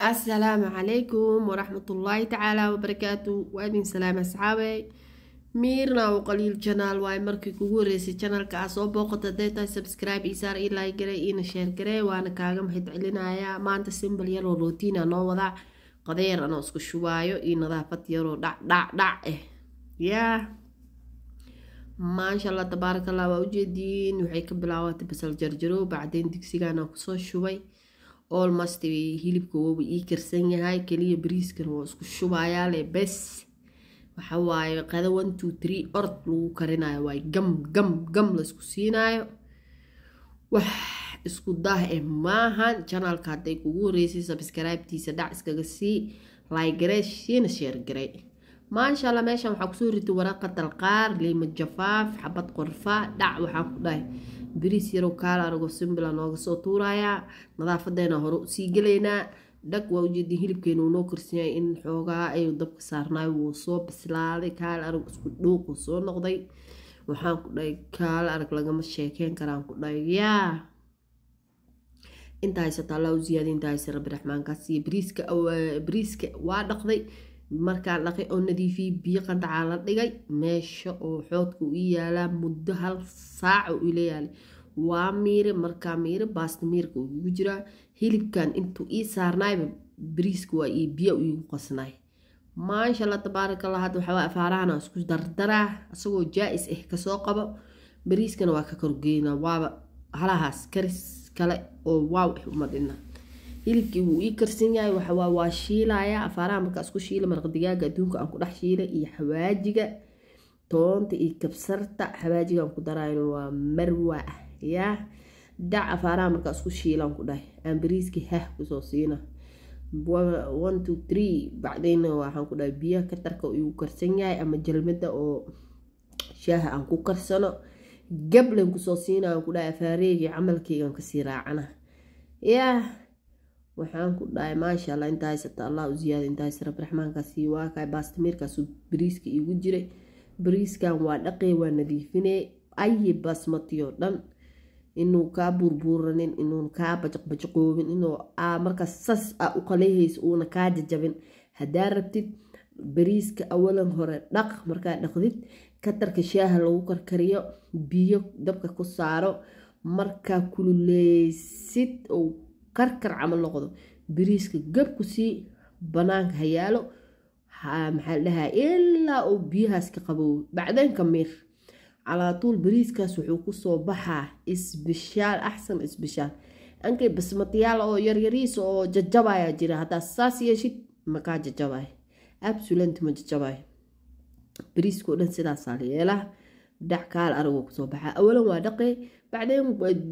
asalaamu calaykum waraxmatullaahi tacaala wabarakaatu waa idin salaam asxaabey miirna u qaliil janaal waay markii kugu horreysay janaalka aa soo booqata deeta subscribe isaar i laagare iina sheergare waana kaaga mahad celinayaa maanta simbal yaroo rootiina ah noo wadaa qadayar anoo isku shubaayo iyo nadaafad yaroo dhac ah eh. yaa maasha allah tabaarak allah waa ujeediin waxay ka bilaabatay basal jarjarow bacdeen digsigaana kusoo shubay olmast hilibka wooba ii karsan yahay keliya bariiskan waa isku shubayaale bes waxawaaye qada one two three ord lagu karinayo waay gam gam gam laisku siinaayo wax isku daah eh maahan janaalka hadday kugu horeysay sabskraibtiisa dhac iskaga sii laygaree siina sheergaray maasha alla meeshan waxaa kusoo ritay waraqad dalqaar liima jafaaf xabad qorfa dhac waxaan ku dhahay biriis yarow kaala anagoo simbila nooga soo tuurayaa nadaafadeena hore usii gelaynaa dhag waa ujeedin hilibkeena noo korsiiyay in xoogaa ayuu dabka saarnaay wuu soo bislaaday kaal arag isku dhuuquu soo noqday waxaan ku dhahay kaala arag lagama sheekeyn karaan ku dhahay yaa intaa haysataa alla u ziyaadiy intaa haysa rabbi raxmaankaas briiska briiska waa dhaqday markaan dhaqay oo nadiifiyey biyo qandacaa la dhigay meesha oo xoodka u yaalaa muddo hal saac u ila yaalay waa miire markaa miire baasta miirka uu jiraa hilibkan intuu ii saarnaayba bariiska waa io biyo iigu qasnaay maasha alla tabaarakallah hadda waxawaa afaarahana isku dardaraa isagoo jaa-is ah eh kasoo qabo bariiskana waa ka korgeynaa waaba halahaas karis iskale oo waaw uma hilibkii wuu ii karsan yahay waxawaa waa shiilaya afaaraha markaas ku shiila maraq digaaga adduunka aan ku dhex shiila iyo xawaajiga toonta iyo kabsarta xawaajigaan ku darayno waa marwa ah dac afaaraha markaas ku shiilaan ku dhahay aan bariiskii hah kusoo siina one two three bacdayna waxaan ku dhahay biyaha katarka igu karsan yahay ama jalmada oo shaaha aan ku karsano gablan kusoo siinaa aan ku dhahay afaareygii camalkeygaan kasii raacana yaah waxaan ku dhahay maasha alla intaa haysata allah u ziyaada intaa haysa rabraxmaankaasii waakaay baastamiirkaasu bariiska iigu jiray bariiskan waa dhaqee waa nadiifinee ayi basmati dhan inuu kaa buurbuuranin inuun kaa bajaqbajaqoobin inuu markaa sas a u qaleyhaysa uuna kaa jajabin haddaa rabtid bariiska awalan hore dhaq markaa dhaqdid katarka shaaha lagu karkariyo biyo dabka ku saaro markaa kululeysid uu karkar camal noqdo bariiska gab ku sii banaanka hayaalo maxaa ilaa uu biyahaas ka qabow bacdeenka ka miir calaatuul bariiskaas wuxuu kusoo baxaa isbishaal axsan isbishaal ankay basmatiyaal oo yaryariis oo jajabaya jira haddaa saas yeeshid makaa jajabaya absulant majajabaay bariiskao dhan sidaasaa la yeelaa dhac kaal arag kasoo baxaa awalan waa dhaqe bacdeen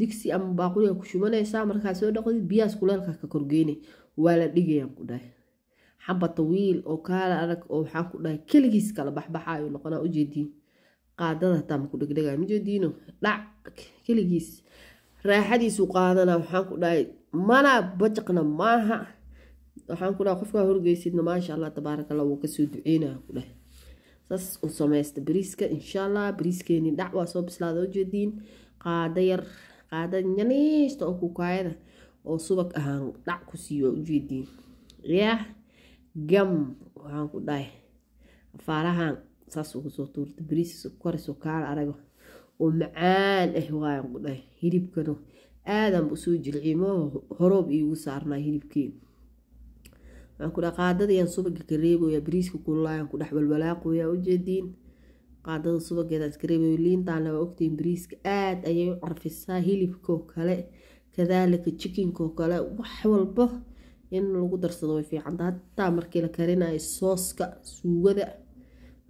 digsi ama baaquliga ku shubanaysaa markaa soo dhaqdid biyaas kuleelka ka korgeyne waa la dhigayaan ku dhahay xaba tawiil oo kaala arag oo waxaan ku dhahay keligiis kala baxbaxa ayuu noqonaa ujeediin qaadada hataa maku dhegdhegay majeediino dhac keligiis raaxadiisuu qaadana waxaan ku dhahay mana bajaqna maaha waxaan ku dhaha qofkaa horgeysidna maasha allah tabaarak allah wuu kasoo duceynaa ku dheh saas u samaysta bariiska insha allah bariiskeeni dhac waa soo bislaada oo jeediin qaada yar qaada nyaniista oo kukaayada oo subag ahaan dhac ku siiyo u jeediin yaah gam waxaan ku dhahay afaarahaan saas ugu soo tuurta bariis kariso kaala arago oo macaan ah eh, waayaan ku dhahay hilibkana aadanba usoo jilciye ma horoob iigu saarnaa hilibkeeni waxaan kudhaha qaadada ayaan subaga ka reebaya bariiska kululaayaan ku dhex walwalaaqoya ujeediin qaadada subageeda iska reebay liintaana waa ogtiin bariiska aada ayay u carfisaa hilibkoo kale kadaalika jikinkoo kale wax walba in lagu darsado way fiicanta hataa markii la karinayo sooska suugada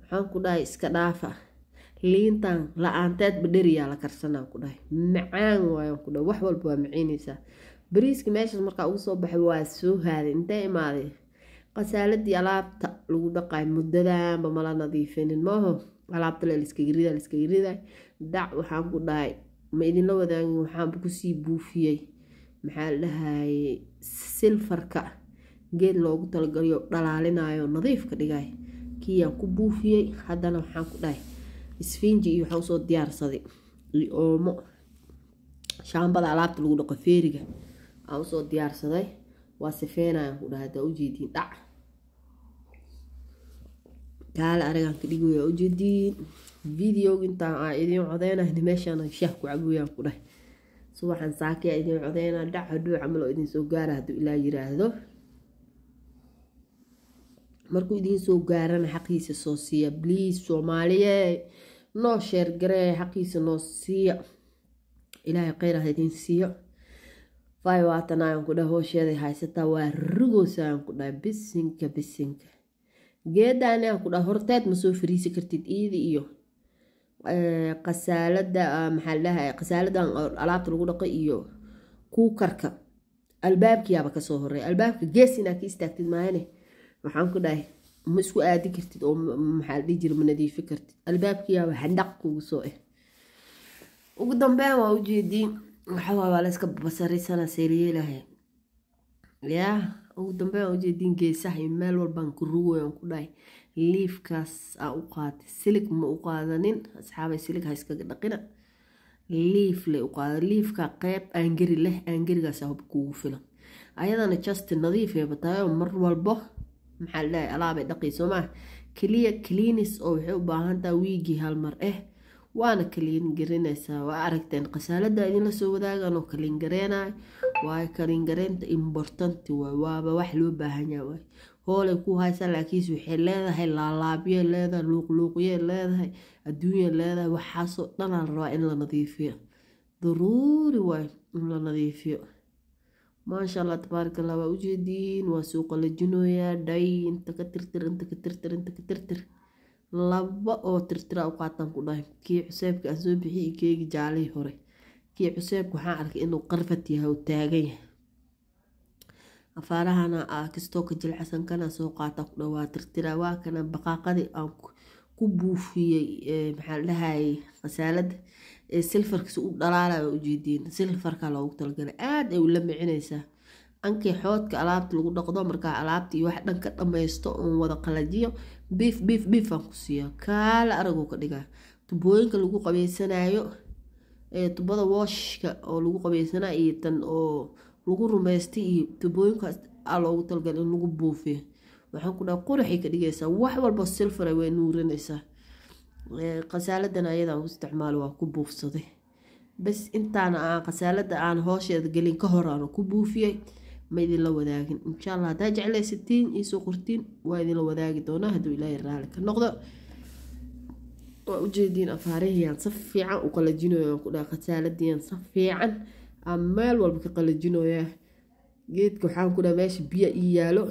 waxaan ku dhahay iska dhaafa liintan la-aanteed badheriyaa la karsanaan ku dhahay macaan waayaan ku dhahay wax walba waa maciinaysaa bariiski meeshaas markaa ugu soo baxay waa soo haaday intee imaaday qasaaladii alaabta lagu dhaqay mudadaanba mala nadiifinin maaho alaabta le liskaga rida liskaga riday dac waxaan ku dhahay ma idinla wadaagin waxaanba kusii buufiyey maxaa la dhahaye silfarka geed loogu talagalayo dhalaalinayo nadiifka dhigay kiiyaan ku buufiyey haddana waxaan ku dhahay isfinji iyo waxaa usoo diyaarsaday iyo oomo shaambada alaabta lagu dhaqo feeriga aa usoo diyaarsaday waa sifeynayaan ku dhaha hadaa ujeediin dhac taale anigaan ka dhigi ujeediin videoga intaan aa idiin codeynahni meeshaan shaah ku cabooyaan ku dhahay subaxan saakea idiin codeynaa dhac hadhuu camal oo idin gaara hadduu ilaa yiraahdo markuu idiin gaarana xaqiisa soo siiya bliis soomaaliye noo sheer xaqiisa noo siiya ilaahay kheyr ah siiyo faayo haatan ayaan ku dhahay hoosheeday haysataa waa rugoosa ayaan ku dhahay bisinka bisinka geedaani aan ku dhahay horteed ma soo fariisi kartid iidi iyo qasaalada ah, maxaa ladhahay qasaaladan alaabta lagu dhaqo iyo kuukarka albaabkiyaaba kasoo horeya albaabka gees inaad ka istaagtid maayane waxaan ku dhahay ma isku aadi kartid oo maxaa la dhihi ma nadiifi kartid albaabkiyaaba xandhaq kugu soo eh ugu dambeyn waa ujeedii waxawaa waa la iska basarisana serielaha yaa ugu dambe aan ujeedin geesahay meel walbaan ku rugoy aan ku dhahay liifkaas aa u qaatay silig ma u qaadanin asxaabay silig ha iskaga dhaqina liif lay u qaada liifka qeyb aangeri leh aangerigaas hub kuugu filan ayadana justin nadiif ee bataayo mar walbo maxaa la dhahay alaabay dhaqii soomaa keliya clinis oo waxay u baahantaa wiigii halmar eh waana kaliingarinaysaa waa aragteen khasaalada idinla soo wadaagan oo kaliingareynayo waayo kaliingareynta importanti waay waaba wax loo baahanyaa waay hoolay ku haysa laakiinse waxay leedahay laalaabya leedahay luuqluuqya leedahay adduunya leedahay waxaasoo dhanaa la rabaa in la nadiifiyo daruuri waay in la nadiifiyo maasha allah tabaarakallah waa ujeediin waa soo qalajinooyaa dhay inta ka tirtir inta ka tirtir inta ka tirtir laba oo tirtira ah u qaatan ku dhahay kii cuseebka aan soo bixiyey iyo keegii jaalihii hore kii cuseebka waxaan arkay inuu qarfad yahay oo taagan yahay afaarahana ah kastoo ka jilcasan kana soo qaata ku dhawaa tirtira ah, waa kana baqaaqadii aan ku buufiyey maxaan dhahay khasaalada ee silfarkiisa u dhalaalayo ujeediyeen silfarka loogu talagalay aada ay ula micinaysaa anki xoodka alaabta lagu dhaqdo markaa alaabta iyo wax dhanka dhammaysto oon wada qalajiyo biif biif biifaan ku siiya kaala araguu ka dhigaa tubooyinka lagu qabeysanayo tubada wooshka oo lagu qabeysanaa iyo tan oo lagu rumaystay iyo tubooyinkaas aa ah loogu talgal in lagu buufiyo waxaan ku dhaha quraxay ka dhigaysaa wax walba silfara ah way nuurinaysaa qasaaladan ayadaan u isticmaalo waa ku buufsaday bas intaana aan qasaalada aan hoosheeda gelin ka hor ku buufiyey ma idinla wadaagin inshaalla haddaa jeclaysatiin iisoo qortiin waa idinla wadaagi doonaa hadduu ilaahay raali ka noqdo waa ujeediin afaarahiyaan si fiican u qalajinoyo ku dhaha qasaaladiyan si fiican aa meel walba ka qalajinoya geedka waxaan ku dhaha meesha biyo ii yaalo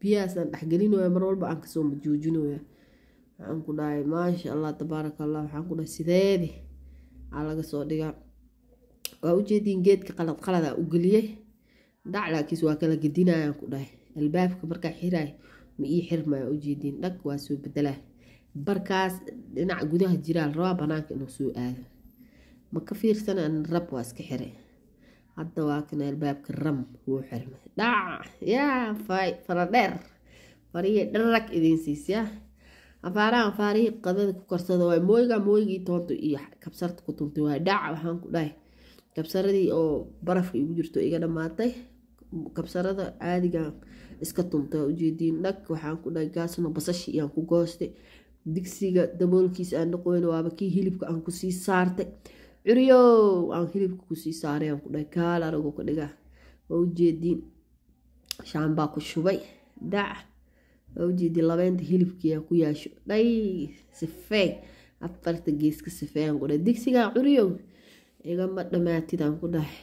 biyahaasaan dhexgelinoya mar walba aan kasoo majoojinoya waxaan ku dhahay maasha allah tabaaraka allah waxaan ku dhahay sideedi aa laga soo dhigaa waa ujeediin geedka qalad qalada u geliyey dhac laakiis waa kala gedinayaan ku dhahay albaabka markaa xiraay ma ii xirmaya ujeediin dhag waa soo bedelaa barkaas dhinac gudaha jiraal rabaa banaanka inuu soo aado ma ka fiirsana rab waa iska xiray hadda waa kana albaabka ram wuu xirmay dhac yaa faradheer fariya dharag idiin siisyaa afaarahan faarihii qadada ku karsada waa mooyga mooygii toonta iyo kabsarta ku tuntay waa dhac waxaan ku dhahay kabsaradii oo barafka igu jirto iga dhammaatay kabsarada caadigan iska tuntaa ujeediin dhag waxaan ku dhahay gaasno basashi iyaan ku goostay digsiga daboolkiisa aan dhaqoyn waaba kii hilibka aan kusii saartay curyow aan hilibka kusii saaray aan ku dhahay gaal anagoo ka dhigaa waa shaan baa ku shubay dac waa ujeediin labeynta ku yaasho dhay sifee afarta geeska sifeeaan ku dhahay digsigaa curyow igama dhamaatid aan ku dhahay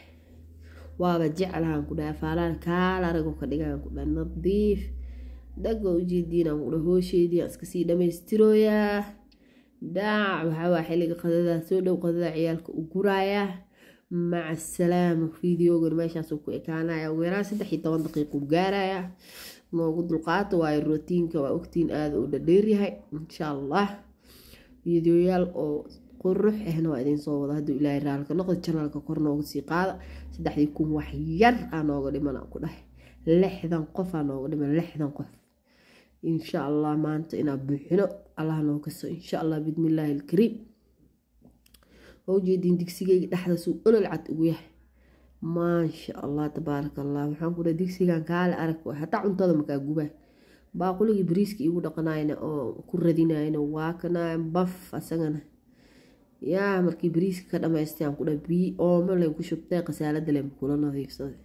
waaba jeclahaan ku dhaha faalaan kaala arag ka dhigaan ku dhaha nadiif dhaga ujeediinaan ku hoosheedii aan sii dhamaystirooyaa dhaac waxaawaa xilliga qadadaa soo dhow qadada ciyaalka u guraayaa maca asalaama videogan meeshaasuu ku ekaanaya ugu yaraan saddex iyo toban daqiiquu gaaraya noogu dulqaato waayo rotiinka waa ogtiin aada u dhadheeryahay insha allah videoyaal oo qurux ahna waa idiin soo wada hadduu ilaahay raalka noqdo janaalka kor nooga sii qaada saddexdii kun wax yar aa nooga dhiman ku dhahay lixdan qof aa nooga dhiman lixdan qof insha allah maanta inaa buuxino allah noogaso insha allah bidmillaahi alkariim waa ujeediin digsigayga dhexdaasuu olol cad ugu yahay maasha allah tabaaraka allah waxaan ku digsigan kaale arag hataa cuntada makaa gubaa baaquligii bariiska igu dhaqanayna oo ku radinayna waa kana baf asagana yaa markii bariiska ka dhamaystay aan kudha biyi oomole ku shubtay khasaaladalen kula nadiifsaday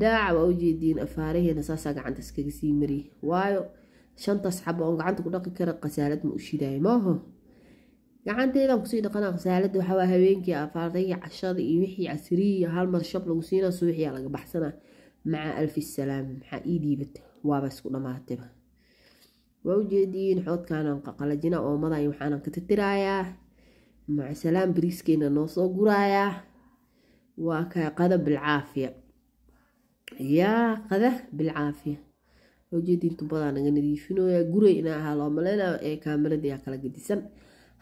daaca ujeediin afaaraheena saasaa gacanta iskaga sii mariye waayo shantaas xaba oon gacanta ku dhaqi kara khasaalad ma u shidaayo maaho gacanteedaan kusii dhaqanaa qasaalada waxaa habeenkii afaartayii cashada iyo wixii casiriya hal shab lagu siinaa subaxiyaa laga baxsanaa maca alfi salaam maxaa ii dhiibata waaba isku dhammaatayba waa ujeediin xoodkaanaan qaqalajina oomadaayo waxaanan ka tirtirayaa macsalaam bariiskeena noo soo gurayaa waa kaa qada bilcaafiya yaa qada bilcaafiya hoojeedii intu badaa naga nadiifinoyaa guray inaa ahaa loo maleynayo ee kaamaradi yaa kala gadisan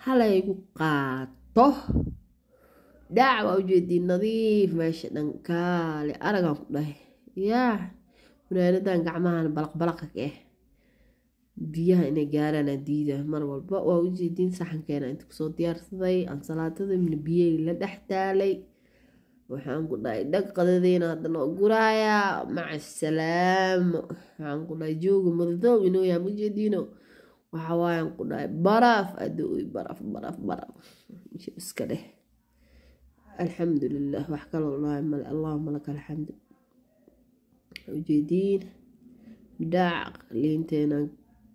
halaygu qaato dhaac waa ujeedii nadiif meesha dhankaale aragan ku dhahay yaa funaanadan gacmahan balaqbalaqa ka ah biyaha inay gaaraana diida mar walba waa u jeediin saxankeena inta kusoo diyaarsaday ansalaatada min biyey la dhex taalay waxaan ku dhahay dhaqqadadeena haddana oo guraayaa macasalaamo waxaan ku dhahay jooga madadoob inooyaa mujeediino waxaa waayaan ku dhahay baraf adooy baraaf baraaf baraaf iska dheh alxamdulilah wax kaloo lahay male allahuma laka alxamdu ujeediin daac liinteenaan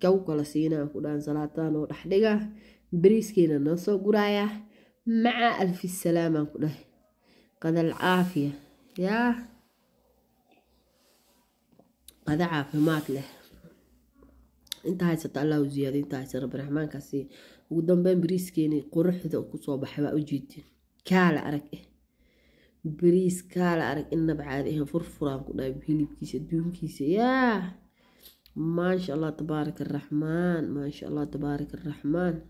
gaw kala siina kudhaan salaataan oo dhexdhiga bariiskeena noo soo guraaya maca alfi salaamaan ku dhahay qadal caafiya yaa qada caafimaad leh inta haysata allah u ziyaada inta haysata rabbi raxmaanka ugu dambeyn bariiskeeni quruxda kusoo baxay baa u kaala arag eh bariis kaala arag inaba caadi ahayn furfuraan ku dhahay hilibkiisa duunkiisa yaa maasha allah tabaaraka araxmaan maasha allah tabaaraka araxmaan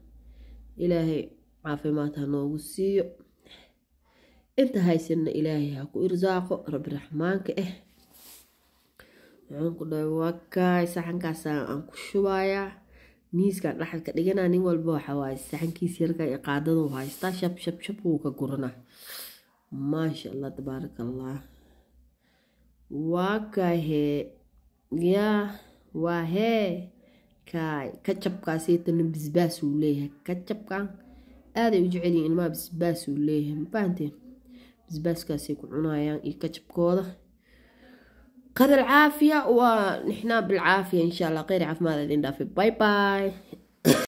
ilaahay caafimaad ha noogu siiyo inta haysanna ilaahay ha ku irsaaqo rabbi raxmaanka ah eh. waxaan ku dhahay waakaay saxankaasaan aan ku shubayaa miiskaan dhaxal ka dhiganaa nin walba waxa saxankiis saxankiisa yarka iyo qaadaduu haystaa shab shab shab wuu ka guranaa maasha allah tabaaraka allah waakaahee yaa waa hee kaay bisbaas uu leeyahay kajabkan aaday u jecelyihin ilmaha uu leeyahay mafahanteen bisbaaskaasay ku cunayaan iyo kajabkooda qadar caafiya waa nixnaa bilcaafiya insha allah kheyr caafimaad adin dhaafay bye bye